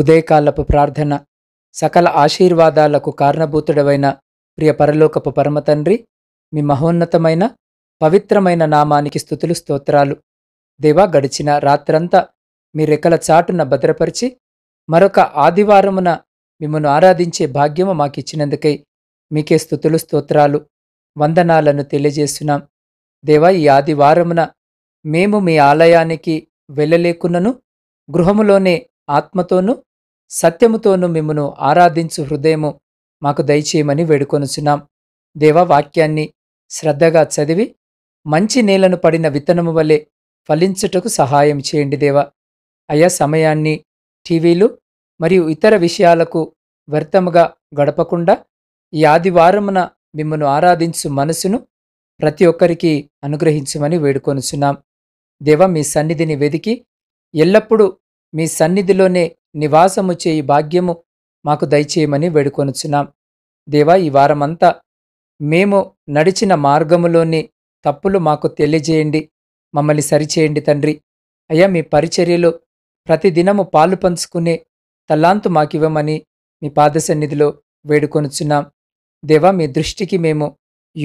ఉదయకాలపు ప్రార్థన సకల ఆశీర్వాదాలకు కారణభూతుడవైన ప్రియ పరలోకపు పరమతండ్రి మీ మహోన్నతమైన పవిత్రమైన నామానికి స్థుతులు స్తోత్రాలు దేవా గడిచిన రాత్రంతా మీ రెక్కల చాటున భద్రపరిచి మరొక ఆదివారమున మిమ్మను ఆరాధించే భాగ్యము మాకిచ్చినందుకై మీకే స్థుతులు స్తోత్రాలు వందనాలను తెలియజేస్తున్నాం దేవా ఈ ఆదివారమున మేము మీ ఆలయానికి వెళ్ళలేకున్నను గృహములోనే ఆత్మతోనూ సత్యముతోనూ మిమ్మను ఆరాధించు హృదయము మాకు దయచేయమని వేడుకొనుచున్నాం దేవవాక్యాన్ని శ్రద్ధగా చదివి మంచి నేలను పడిన విత్తనము వలె ఫలించుటకు సహాయం చేయండి దేవా అయా సమయాన్ని టీవీలు మరియు ఇతర విషయాలకు వ్యర్థముగా గడపకుండా ఈ ఆదివారమున మిమ్మను ఆరాధించు మనసును ప్రతి ఒక్కరికి అనుగ్రహించమని వేడుకొనుచున్నాం దేవ మీ సన్నిధిని వెదికి ఎల్లప్పుడూ మీ సన్నిధిలోనే నివాసము చేయి భాగ్యము మాకు దయచేయమని వేడుకొనుచున్నాం దేవా ఈ వారమంతా మేము నడిచిన మార్గములోని తప్పులు మాకు తెలియజేయండి మమ్మల్ని సరిచేయండి తండ్రి అయ్యా మీ పరిచర్యలో ప్రతిదినము పాలు పంచుకునే తల్లాంతు మాకివ్వమని మీ పాద సన్నిధిలో వేడుకొనుచున్నాం దేవా మీ దృష్టికి మేము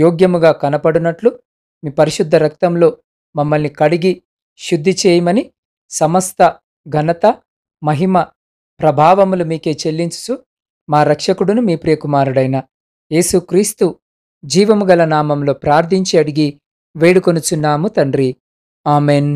యోగ్యముగా కనపడినట్లు మీ పరిశుద్ధ రక్తంలో మమ్మల్ని కడిగి శుద్ధి చేయమని సమస్త ఘనత మహిమ ప్రభావములు మీకే చెల్లించు మా రక్షకుడును మీ ప్రియకుమారుడైన యేసుక్రీస్తు జీవము గల నామంలో ప్రార్థించి అడిగి వేడుకొనుచున్నాము తండ్రి ఆమెన్